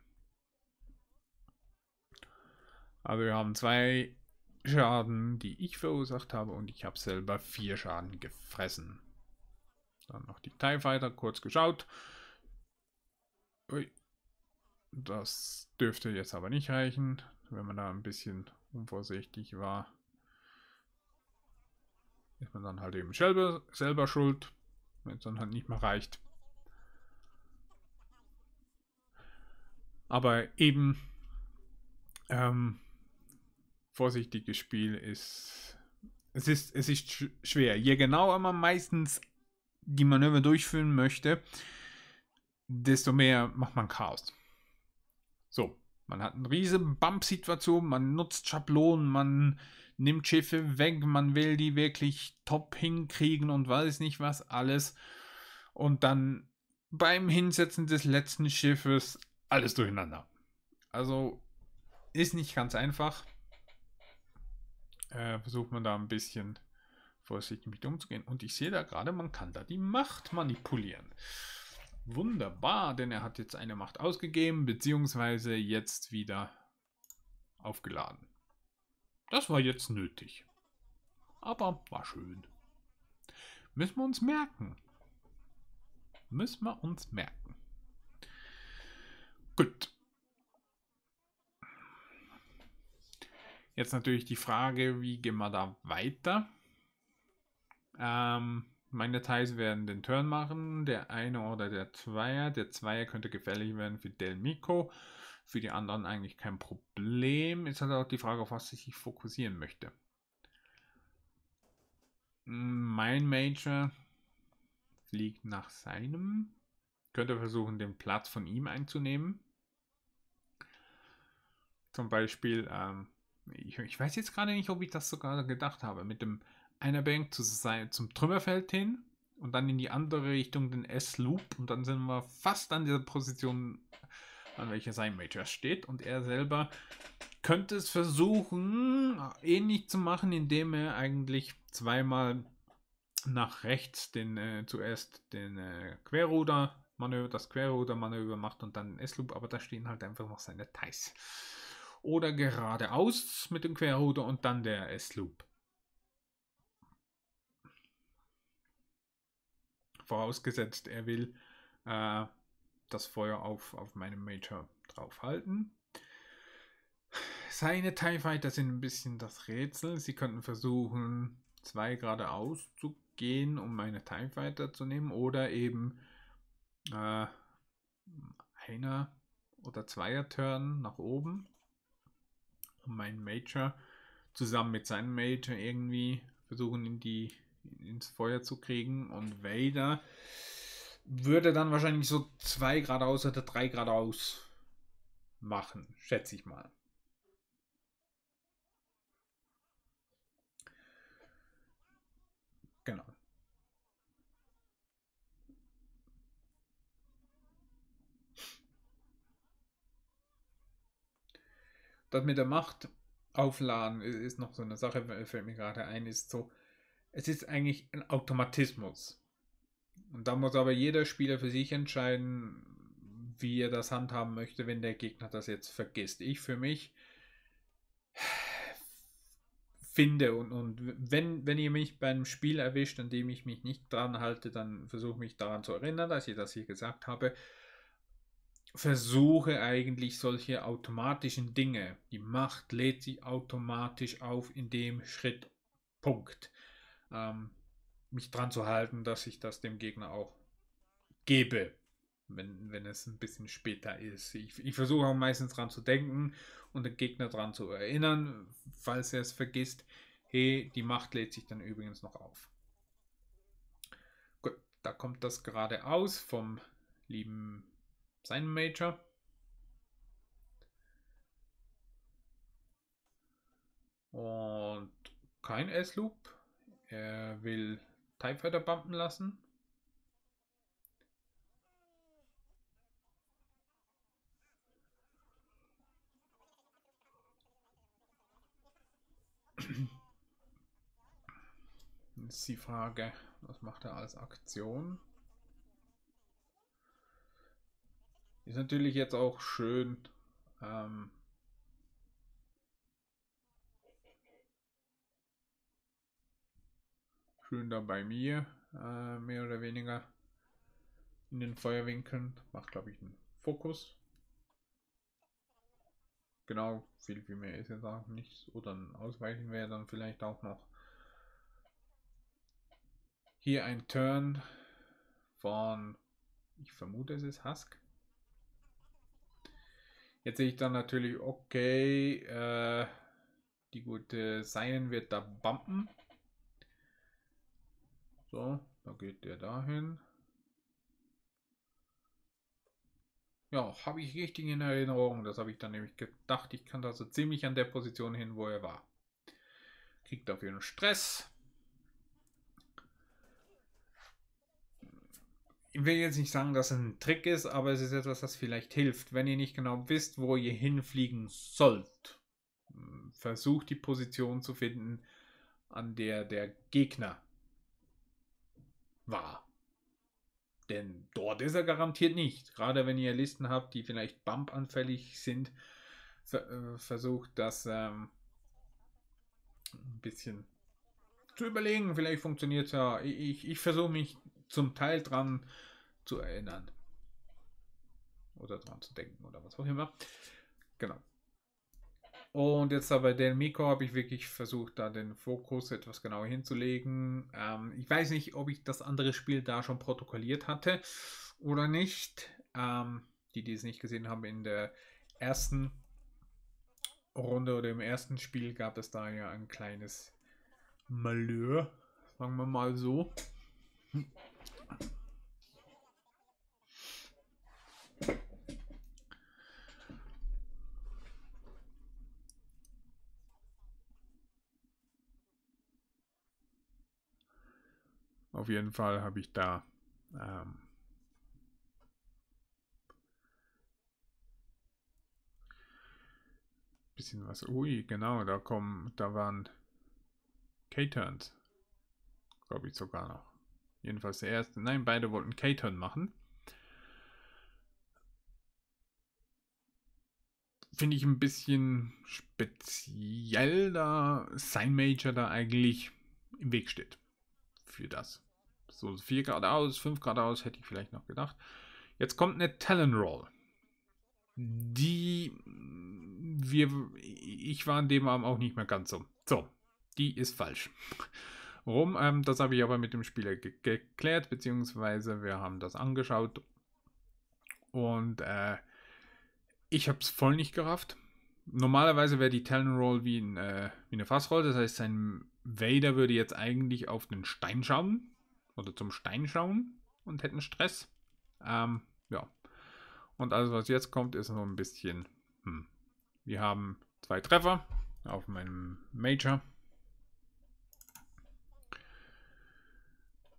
Also wir haben zwei Schaden, die ich verursacht habe und ich habe selber vier Schaden gefressen. Dann noch die TIE Fighter, kurz geschaut. Ui. Das dürfte jetzt aber nicht reichen. Wenn man da ein bisschen unvorsichtig war, ist man dann halt eben selber, selber schuld, wenn es dann halt nicht mehr reicht. Aber eben ähm, vorsichtiges Spiel ist es ist es ist sch schwer. Je genauer man meistens die Manöver durchführen möchte, desto mehr macht man Chaos. So, man hat eine riesen Bump-Situation, man nutzt Schablonen, man nimmt Schiffe weg, man will die wirklich top hinkriegen und weiß nicht was alles. Und dann beim Hinsetzen des letzten Schiffes alles durcheinander. Also ist nicht ganz einfach. Äh, versucht man da ein bisschen vorsichtig mit umzugehen. Und ich sehe da gerade, man kann da die Macht manipulieren. Wunderbar, denn er hat jetzt eine Macht ausgegeben, beziehungsweise jetzt wieder aufgeladen. Das war jetzt nötig. Aber war schön. Müssen wir uns merken. Müssen wir uns merken. Gut. Jetzt natürlich die Frage, wie gehen wir da weiter? Ähm, meine Teils werden den Turn machen, der eine oder der Zweier. Der Zweier könnte gefährlich werden für Del Mico. Für die anderen eigentlich kein Problem. Ist halt auch die Frage, auf was ich sich fokussieren möchte. Mein Major liegt nach seinem. Könnte versuchen, den Platz von ihm einzunehmen. Zum Beispiel, ähm, ich, ich weiß jetzt gerade nicht, ob ich das sogar gedacht habe, mit dem einer Bank zu sein, zum Trümmerfeld hin und dann in die andere Richtung den S-Loop und dann sind wir fast an der Position, an welcher sein Major steht und er selber könnte es versuchen, ähnlich eh zu machen, indem er eigentlich zweimal nach rechts den äh, zuerst den äh, Querruder Manöver, das Querruder Manöver macht und dann den S-Loop, aber da stehen halt einfach noch seine Ties. Oder geradeaus mit dem Querruder und dann der S-Loop. vorausgesetzt, er will äh, das Feuer auf, auf meinem Major draufhalten. Seine TIE Fighter sind ein bisschen das Rätsel. Sie könnten versuchen, zwei geradeaus zu gehen, um meine TIE Fighter zu nehmen, oder eben äh, einer oder zweier Turn nach oben, um meinen Major zusammen mit seinem Major irgendwie versuchen, in die ins Feuer zu kriegen. Und Vader würde dann wahrscheinlich so zwei geradeaus oder drei geradeaus machen, schätze ich mal. Genau. Das mit der Macht aufladen ist noch so eine Sache, fällt mir gerade ein, ist so, es ist eigentlich ein Automatismus. Und da muss aber jeder Spieler für sich entscheiden, wie er das handhaben möchte, wenn der Gegner das jetzt vergisst. Ich für mich finde und, und wenn, wenn ihr mich beim Spiel erwischt, an dem ich mich nicht dran halte, dann versuche mich daran zu erinnern, dass ich das hier gesagt habe. Versuche eigentlich solche automatischen Dinge. Die Macht lädt sich automatisch auf in dem Schritt. Punkt ähm, mich dran zu halten, dass ich das dem Gegner auch gebe, wenn, wenn es ein bisschen später ist. Ich, ich versuche auch meistens dran zu denken und den Gegner dran zu erinnern, falls er es vergisst. Hey, die Macht lädt sich dann übrigens noch auf. Gut, da kommt das gerade aus vom lieben seinen Major. Und kein S-Loop. Er will TIE Fighter bumpen lassen. Jetzt ist die Frage, was macht er als Aktion? Ist natürlich jetzt auch schön, ähm, schön da bei mir, äh, mehr oder weniger in den Feuerwinkeln. Macht, glaube ich, einen Fokus. Genau, viel, viel mehr ist jetzt auch nichts. Oder ein Ausweichen wäre dann vielleicht auch noch. Hier ein Turn von, ich vermute, es ist Husk. Jetzt sehe ich dann natürlich, okay, äh, die gute Seinen wird da bumpen. So, da geht der dahin. Ja, habe ich richtig in Erinnerung. Das habe ich dann nämlich gedacht. Ich kann da so ziemlich an der Position hin, wo er war. Kriegt dafür einen Stress. Ich will jetzt nicht sagen, dass es ein Trick ist, aber es ist etwas, das vielleicht hilft, wenn ihr nicht genau wisst, wo ihr hinfliegen sollt. Versucht die Position zu finden, an der der Gegner war. Denn dort ist er garantiert nicht. Gerade wenn ihr Listen habt, die vielleicht bumpanfällig sind, äh, versucht das ähm, ein bisschen zu überlegen. Vielleicht funktioniert es ja. Ich, ich versuche mich zum Teil dran zu erinnern. Oder dran zu denken oder was auch immer. Genau. Und jetzt aber Del Mico habe ich wirklich versucht, da den Fokus etwas genauer hinzulegen. Ähm, ich weiß nicht, ob ich das andere Spiel da schon protokolliert hatte oder nicht. Ähm, die, die es nicht gesehen haben, in der ersten Runde oder im ersten Spiel gab es da ja ein kleines Malheur, sagen wir mal so. Auf jeden Fall habe ich da ähm, bisschen was. Ui, genau, da kommen, da waren K-Turns. Glaube ich sogar noch. Jedenfalls der erste. Nein, beide wollten K-Turn machen. Finde ich ein bisschen speziell, da sein Major da eigentlich im Weg steht. Für das. So 4 Grad aus, 5 Grad aus, hätte ich vielleicht noch gedacht. Jetzt kommt eine Talon Roll. Die wir, ich war an dem Abend auch nicht mehr ganz so. So, die ist falsch. Warum? ähm, das habe ich aber mit dem Spieler geklärt, beziehungsweise wir haben das angeschaut. Und äh, ich habe es voll nicht gerafft. Normalerweise wäre die Talon Roll wie, ein, äh, wie eine Fassroll, das heißt, sein Vader würde jetzt eigentlich auf den Stein schauen, oder zum Stein schauen und hätten Stress. Ähm, ja. Und alles, was jetzt kommt, ist nur ein bisschen. Hm. Wir haben zwei Treffer auf meinem Major.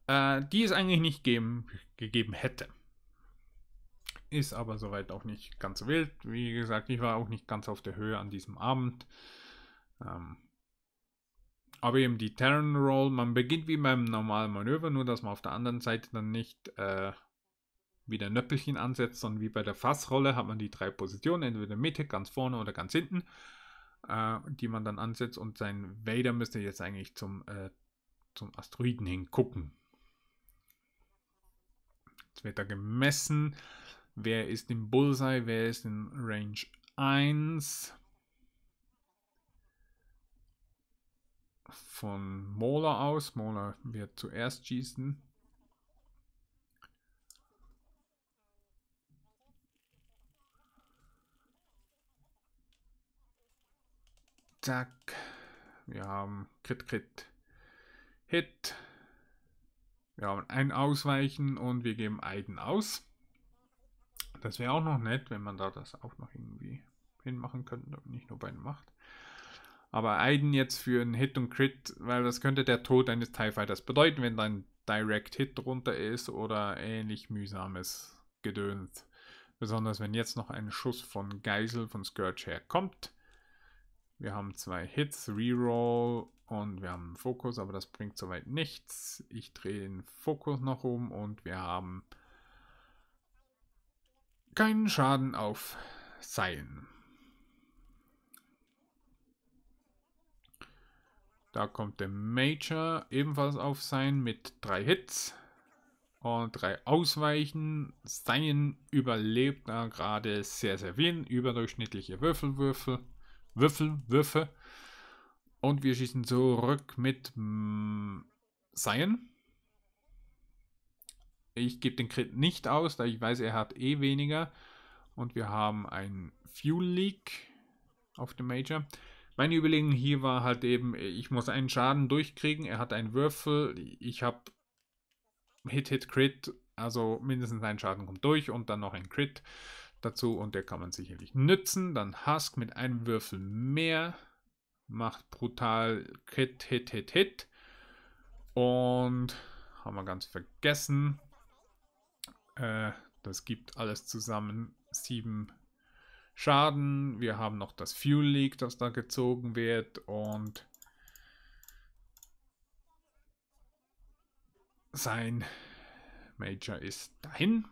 Äh, die es eigentlich nicht geben, gegeben hätte. Ist aber soweit auch nicht ganz so wild. Wie gesagt, ich war auch nicht ganz auf der Höhe an diesem Abend. Ähm, aber eben die Terran Roll, man beginnt wie beim normalen Manöver, nur dass man auf der anderen Seite dann nicht äh, wieder Nöppelchen ansetzt, sondern wie bei der Fassrolle hat man die drei Positionen, entweder Mitte, ganz vorne oder ganz hinten, äh, die man dann ansetzt und sein Vader müsste jetzt eigentlich zum, äh, zum Asteroiden hingucken. Jetzt wird da gemessen, wer ist im Bullseye, wer ist in Range 1. von Mola aus. Mola wird zuerst schießen. Zack. Wir haben Crit, Crit, Hit. Wir haben ein Ausweichen und wir geben Eiden aus. Das wäre auch noch nett, wenn man da das auch noch irgendwie hinmachen könnte nicht nur bei Macht. Aber einen jetzt für einen Hit und Crit, weil das könnte der Tod eines TIE Fighters bedeuten, wenn dann Direct Hit drunter ist oder ähnlich mühsames Gedöns. Besonders wenn jetzt noch ein Schuss von Geisel von Scourge her kommt. Wir haben zwei Hits, Reroll und wir haben Fokus, aber das bringt soweit nichts. Ich drehe den Fokus noch um und wir haben keinen Schaden auf Seilen. Da kommt der Major ebenfalls auf sein mit drei Hits und drei Ausweichen. Seien überlebt da gerade sehr, sehr viel. Überdurchschnittliche Würfelwürfel. Würfelwürfe. Und wir schießen zurück mit Seien. Mm, ich gebe den Crit nicht aus, da ich weiß, er hat eh weniger. Und wir haben ein Fuel Leak auf dem Major. Meine Überlegung hier war halt eben, ich muss einen Schaden durchkriegen. Er hat einen Würfel. Ich habe Hit, Hit, Crit. Also mindestens ein Schaden kommt durch und dann noch ein Crit dazu. Und der kann man sicherlich nützen. Dann Husk mit einem Würfel mehr. Macht brutal Crit, Hit, Hit, Hit. Und haben wir ganz vergessen. Äh, das gibt alles zusammen 7 Schaden. Wir haben noch das Fuel Leak, das da gezogen wird und sein Major ist dahin.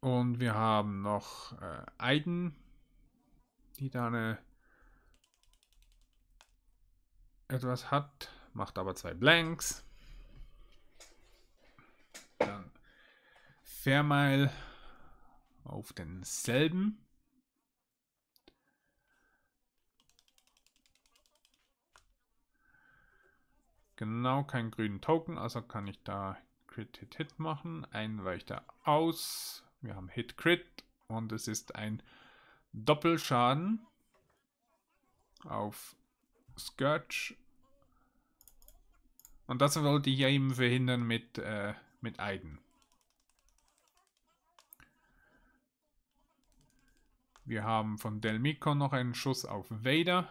Und wir haben noch äh, Aiden, die da eine etwas hat, macht aber zwei Blanks. Dann Fairmile auf denselben. Genau, keinen grünen Token, also kann ich da Crit Hit Hit machen. Einen weicht weichter aus. Wir haben Hit Crit und es ist ein Doppelschaden auf Scourge. Und das wollte ich ja eben verhindern mit äh, mit eigen. Wir haben von Delmico noch einen Schuss auf Vader.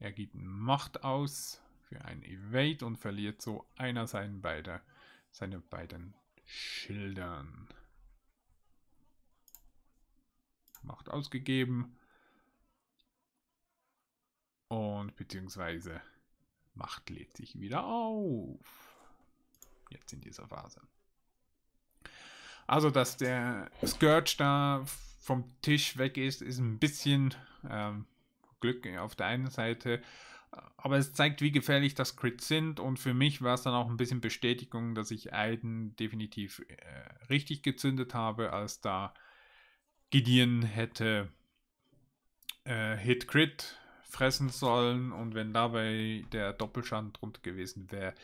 Er gibt Macht aus für ein Evade und verliert so einer seiner beide, seine beiden Schildern. Macht ausgegeben. Und beziehungsweise Macht lädt sich wieder auf. Jetzt in dieser Phase. Also, dass der Scourge da vom Tisch weg ist, ist ein bisschen ähm, Glück auf der einen Seite. Aber es zeigt, wie gefährlich das Crit sind. Und für mich war es dann auch ein bisschen Bestätigung, dass ich Aiden definitiv äh, richtig gezündet habe, als da Gideon hätte äh, Hit-Crit fressen sollen und wenn dabei der Doppelschaden drunter gewesen wäre,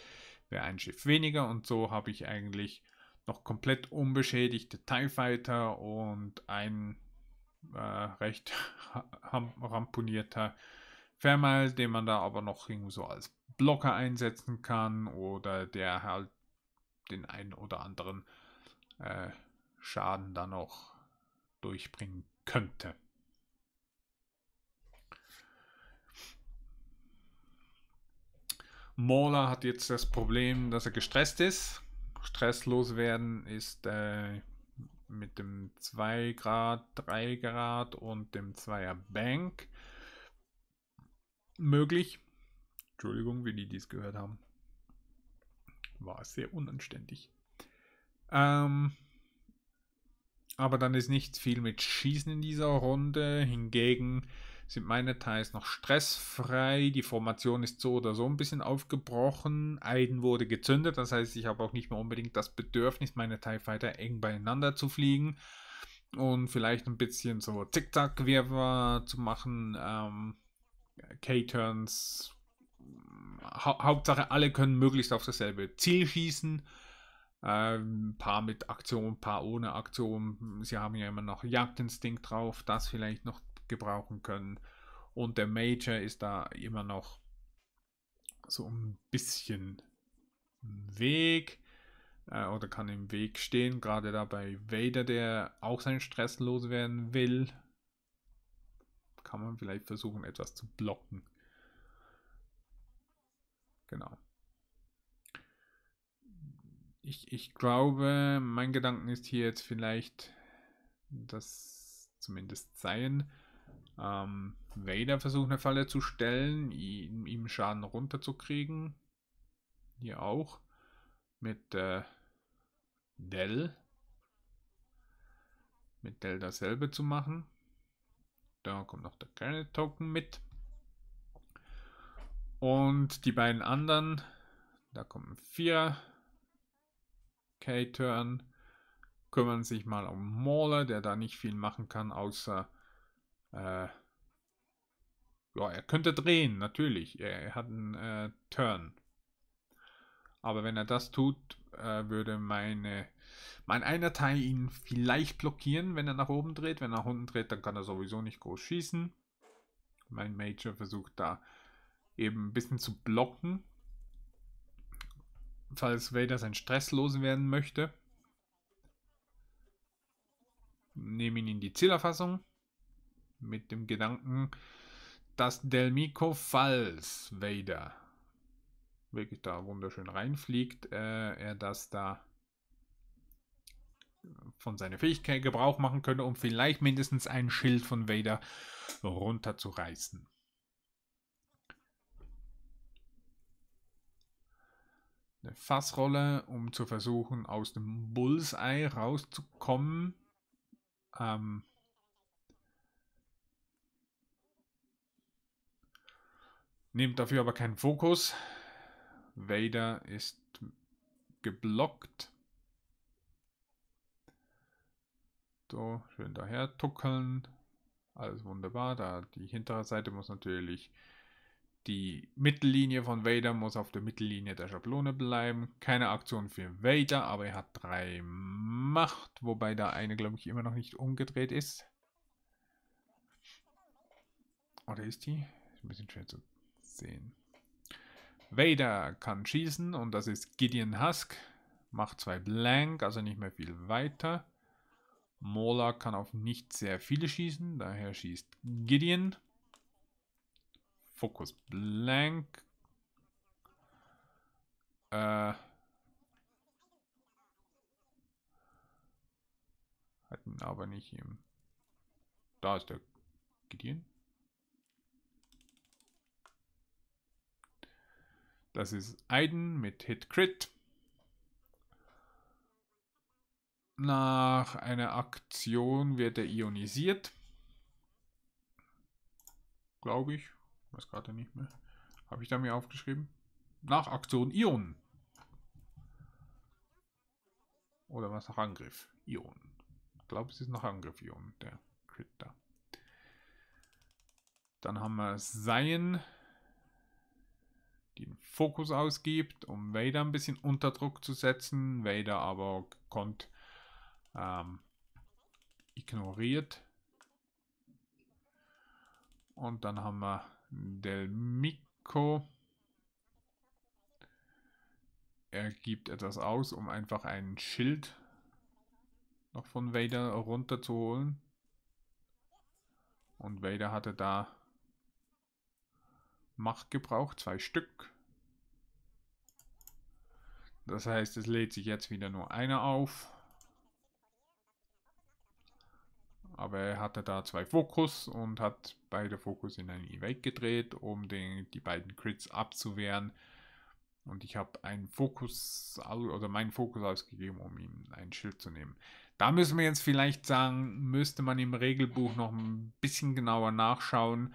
wäre ein Schiff weniger und so habe ich eigentlich noch komplett unbeschädigte TIE Fighter und ein äh, recht ramponierter Fermal, den man da aber noch irgendwie so als Blocker einsetzen kann oder der halt den einen oder anderen äh, Schaden dann noch durchbringen könnte. Mola hat jetzt das Problem, dass er gestresst ist. Stresslos werden ist äh, mit dem 2 Grad, 3 Grad und dem 2er Bank möglich. Entschuldigung, wie die dies gehört haben. War sehr unanständig. Ähm, aber dann ist nicht viel mit Schießen in dieser Runde. Hingegen sind meine Teils noch stressfrei. Die Formation ist so oder so ein bisschen aufgebrochen. Aiden wurde gezündet, das heißt, ich habe auch nicht mehr unbedingt das Bedürfnis, meine TIE Fighter eng beieinander zu fliegen und vielleicht ein bisschen so Zickzack-Wirrwarr zu machen. Ähm, K-Turns. Ha Hauptsache, alle können möglichst auf dasselbe Ziel schießen. Ähm, paar mit Aktion, paar ohne Aktion. Sie haben ja immer noch Jagdinstinkt drauf. Das vielleicht noch gebrauchen können. Und der Major ist da immer noch so ein bisschen im Weg äh, oder kann im Weg stehen. Gerade da bei Vader, der auch seinen Stress loswerden will, kann man vielleicht versuchen, etwas zu blocken. Genau. Ich, ich glaube, mein Gedanken ist hier jetzt vielleicht, dass zumindest sein, ähm, Vader versucht eine Falle zu stellen, ihm, ihm Schaden runterzukriegen. Hier auch. Mit äh, Dell. Mit Dell dasselbe zu machen. Da kommt noch der kleine Token mit. Und die beiden anderen. Da kommen vier. K-Turn kümmern sich mal um Mauler, der da nicht viel machen kann, außer äh, ja, er könnte drehen, natürlich. Er, er hat einen äh, Turn. Aber wenn er das tut, äh, würde meine, mein einer Teil ihn vielleicht blockieren, wenn er nach oben dreht. Wenn er nach unten dreht, dann kann er sowieso nicht groß schießen. Mein Major versucht da eben ein bisschen zu blocken. Falls Vader sein Stress loswerden möchte. Nehme ihn in die Zielerfassung mit dem Gedanken, dass Delmico, falls Vader wirklich da wunderschön reinfliegt, äh, er das da von seiner Fähigkeit Gebrauch machen könnte, um vielleicht mindestens ein Schild von Vader runterzureißen. Eine Fassrolle, um zu versuchen, aus dem Bullseye rauszukommen. Ähm, Nehmt dafür aber keinen Fokus. Vader ist geblockt. So, schön daher tuckeln. Alles wunderbar. Da die hintere Seite muss natürlich die Mittellinie von Vader muss auf der Mittellinie der Schablone bleiben. Keine Aktion für Vader, aber er hat drei Macht, wobei da eine, glaube ich, immer noch nicht umgedreht ist. Oder ist die? Ist ein bisschen schwer zu sehen. Vader kann schießen und das ist Gideon Husk. Macht zwei blank, also nicht mehr viel weiter. Mola kann auf nicht sehr viele schießen, daher schießt Gideon. Fokus blank. Äh, hatten aber nicht im. Da ist der Gideon. Das ist Aiden mit Hit Crit. Nach einer Aktion wird er ionisiert. Glaube ich. Weiß gerade nicht mehr. Habe ich da mir aufgeschrieben? Nach Aktion Ion. Oder was nach Angriff? Ion. Ich glaube, es ist nach Angriff Ion, der Crit da. Dann haben wir Sein den Fokus ausgibt, um Vader ein bisschen unter Druck zu setzen. Vader aber kommt ähm, ignoriert. Und dann haben wir Del Mico. Er gibt etwas aus, um einfach ein Schild noch von Vader runterzuholen. Und Vader hatte da macht Gebrauch, zwei Stück. Das heißt, es lädt sich jetzt wieder nur einer auf. Aber er hatte da zwei Fokus und hat beide Fokus in einen Evade gedreht, um den, die beiden Crits abzuwehren. Und ich habe einen Fokus oder meinen Fokus ausgegeben, um ihm ein Schild zu nehmen. Da müssen wir jetzt vielleicht sagen, müsste man im Regelbuch noch ein bisschen genauer nachschauen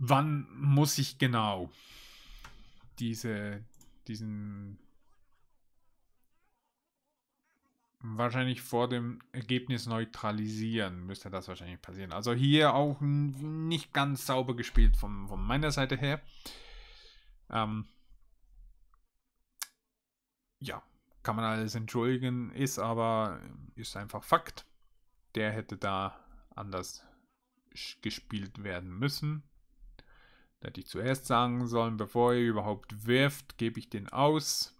wann muss ich genau diese, diesen wahrscheinlich vor dem Ergebnis neutralisieren, müsste das wahrscheinlich passieren. Also hier auch nicht ganz sauber gespielt von, von meiner Seite her. Ähm ja, kann man alles entschuldigen, ist aber, ist einfach Fakt. Der hätte da anders gespielt werden müssen hätte ich zuerst sagen sollen, bevor ihr überhaupt wirft, gebe ich den aus.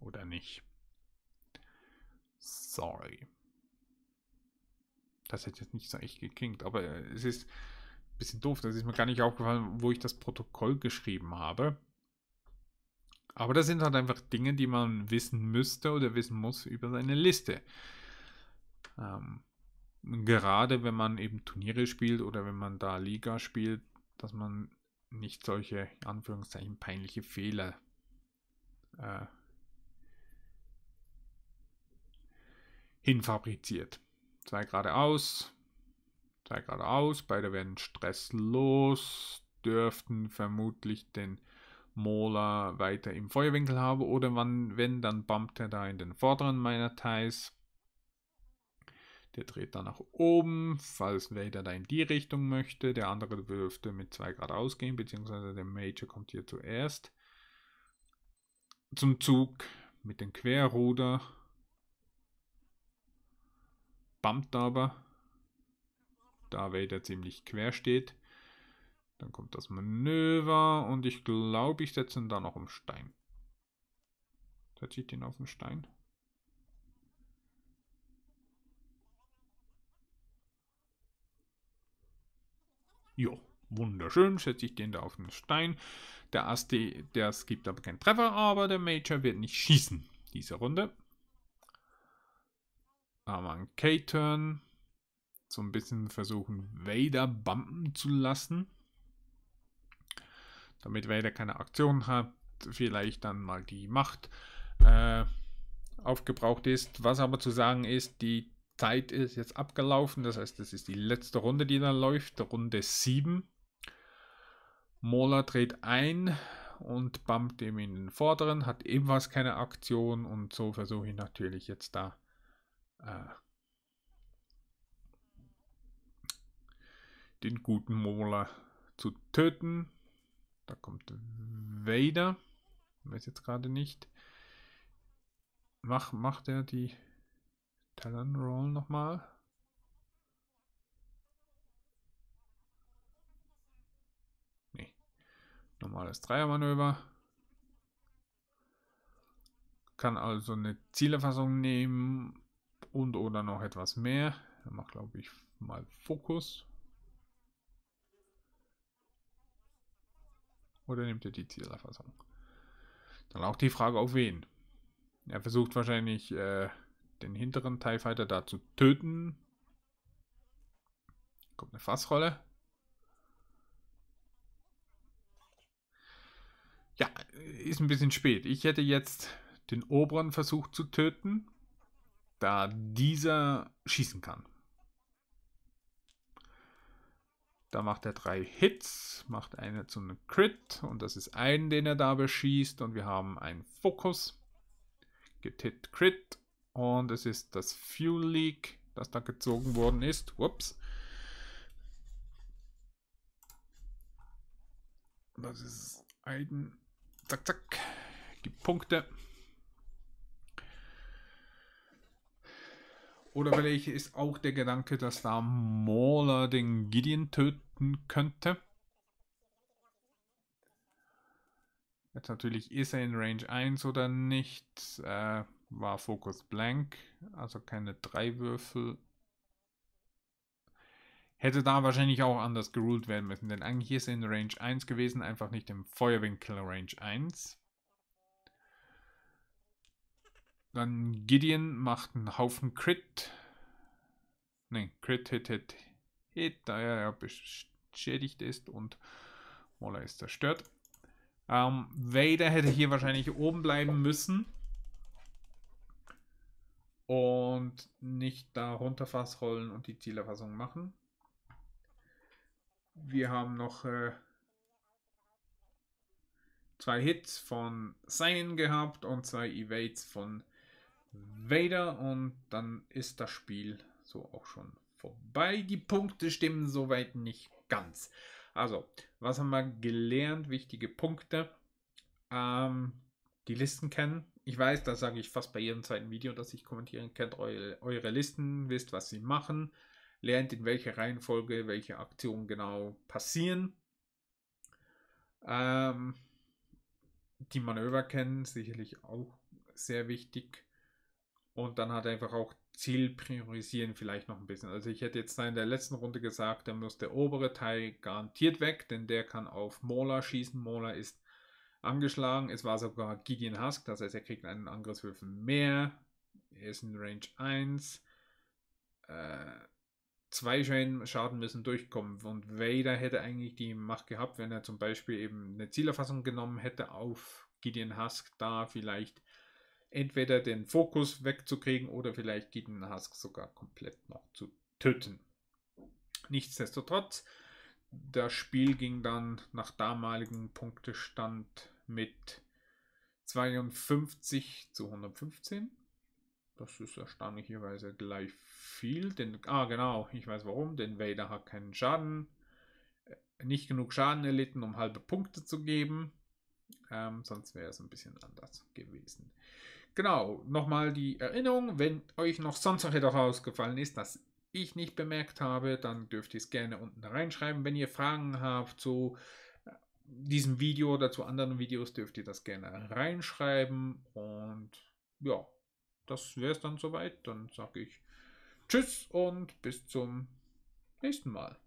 Oder nicht. Sorry. Das hätte jetzt nicht so echt geklingt, aber äh, es ist ein bisschen doof. Das ist mir gar nicht aufgefallen, wo ich das Protokoll geschrieben habe. Aber das sind halt einfach Dinge, die man wissen müsste oder wissen muss über seine Liste. Ähm, gerade wenn man eben Turniere spielt oder wenn man da Liga spielt, dass man nicht solche, in Anführungszeichen, peinliche Fehler äh, hinfabriziert. Zwei geradeaus, zwei geradeaus, beide werden stresslos, dürften vermutlich den Mola weiter im Feuerwinkel haben oder wann, wenn, dann bumpt er da in den vorderen meiner Thais, der dreht dann nach oben, falls Vader da in die Richtung möchte. Der andere dürfte mit 2 Grad ausgehen, beziehungsweise der Major kommt hier zuerst. Zum Zug mit dem Querruder. Bumpt aber. Da Vader ziemlich quer steht. Dann kommt das Manöver und ich glaube, ich setze ihn da noch im Stein. Setze ich den auf den Stein? Jo, wunderschön, setze ich den da auf den Stein. Der Ass, das gibt aber keinen Treffer, aber der Major wird nicht schießen. Diese Runde. haben wir einen K-Turn. So ein bisschen versuchen, Vader bumpen zu lassen. Damit Vader keine Aktion hat. Vielleicht dann mal die Macht äh, aufgebraucht ist. Was aber zu sagen ist, die Zeit ist jetzt abgelaufen. Das heißt, das ist die letzte Runde, die dann läuft. Runde 7. Mola dreht ein und bumpt ihm in den vorderen, hat ebenfalls keine Aktion und so versuche ich natürlich jetzt da äh, den guten Mola zu töten. Da kommt Vader. Ich weiß jetzt gerade nicht. Mach, macht er die Talon Roll nochmal. Nee. Normales Dreiermanöver. Kann also eine Zielerfassung nehmen und oder noch etwas mehr. Er macht, glaube ich mal Fokus. Oder nimmt er die Zielerfassung? Dann auch die Frage auf wen. Er versucht wahrscheinlich äh, den hinteren TIE Fighter da zu töten. Kommt eine Fassrolle. Ja, ist ein bisschen spät. Ich hätte jetzt den oberen versucht zu töten, da dieser schießen kann. Da macht er drei Hits, macht eine zu einem Crit und das ist ein, den er da beschießt und wir haben einen Fokus. Get Hit Crit und es ist das Fuel Leak, das da gezogen worden ist. Ups. Das ist Eigen. Zack, zack. Gibt Punkte. Oder vielleicht ist auch der Gedanke, dass da Mauler den Gideon töten könnte. Jetzt natürlich, ist er in Range 1 oder nicht? Äh, war Focus Blank, also keine drei Würfel. Hätte da wahrscheinlich auch anders geruled werden müssen, denn eigentlich ist er in Range 1 gewesen, einfach nicht im Feuerwinkel Range 1. Dann Gideon macht einen Haufen Crit. Ne, Crit, Hit, Hit, Hit, da er beschädigt ist und Mola ist zerstört. Ähm, Vader hätte hier wahrscheinlich oben bleiben müssen und nicht da runterfass rollen und die Zielerfassung machen. Wir haben noch äh, zwei Hits von Seinen gehabt und zwei Evades von Vader und dann ist das Spiel so auch schon vorbei. Die Punkte stimmen soweit nicht ganz. Also, was haben wir gelernt? Wichtige Punkte. Ähm, die Listen kennen ich weiß, das sage ich fast bei jedem zweiten Video, dass ich kommentieren kennt eure, eure Listen, wisst, was sie machen, lernt in welcher Reihenfolge welche Aktionen genau passieren. Ähm, die Manöver kennen, sicherlich auch sehr wichtig. Und dann hat einfach auch Ziel priorisieren vielleicht noch ein bisschen. Also ich hätte jetzt in der letzten Runde gesagt, da muss der obere Teil garantiert weg, denn der kann auf Mola schießen. Mola ist angeschlagen. Es war sogar Gideon Husk, das heißt, er kriegt einen Angriffswürfen mehr. Er ist in Range 1. Äh, zwei Schaden müssen durchkommen. Und Vader hätte eigentlich die Macht gehabt, wenn er zum Beispiel eben eine Zielerfassung genommen hätte auf Gideon Husk, da vielleicht entweder den Fokus wegzukriegen oder vielleicht Gideon Husk sogar komplett noch zu töten. Nichtsdestotrotz das Spiel ging dann nach damaligem Punktestand mit 52 zu 115. Das ist erstaunlicherweise gleich viel. Denn, ah, genau, ich weiß warum. Denn Vader hat keinen Schaden, äh, nicht genug Schaden erlitten, um halbe Punkte zu geben. Ähm, sonst wäre es ein bisschen anders gewesen. Genau, nochmal die Erinnerung, wenn euch noch sonst noch etwas rausgefallen ist, das ich nicht bemerkt habe, dann dürft ihr es gerne unten reinschreiben. Wenn ihr Fragen habt zu äh, diesem Video oder zu anderen Videos, dürft ihr das gerne reinschreiben. Und ja, das wäre es dann soweit. Dann sage ich Tschüss und bis zum nächsten Mal.